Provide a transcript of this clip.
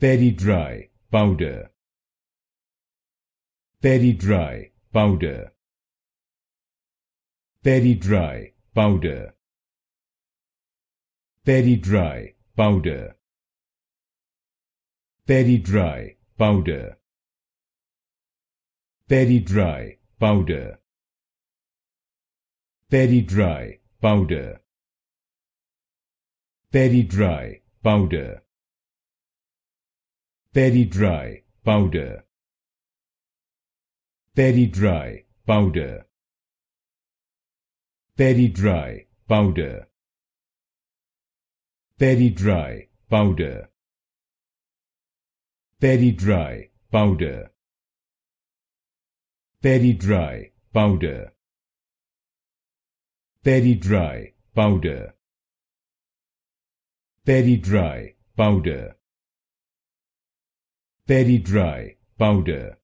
very dry powder. very dry powder. very dry powder. very dry powder. very dry powder. very dry powder. very dry powder. dry powder. Very dry powder. Very dry powder. Very dry powder. Very dry powder. Very dry powder. Very dry powder. Very dry powder. dry powder. Very dry powder.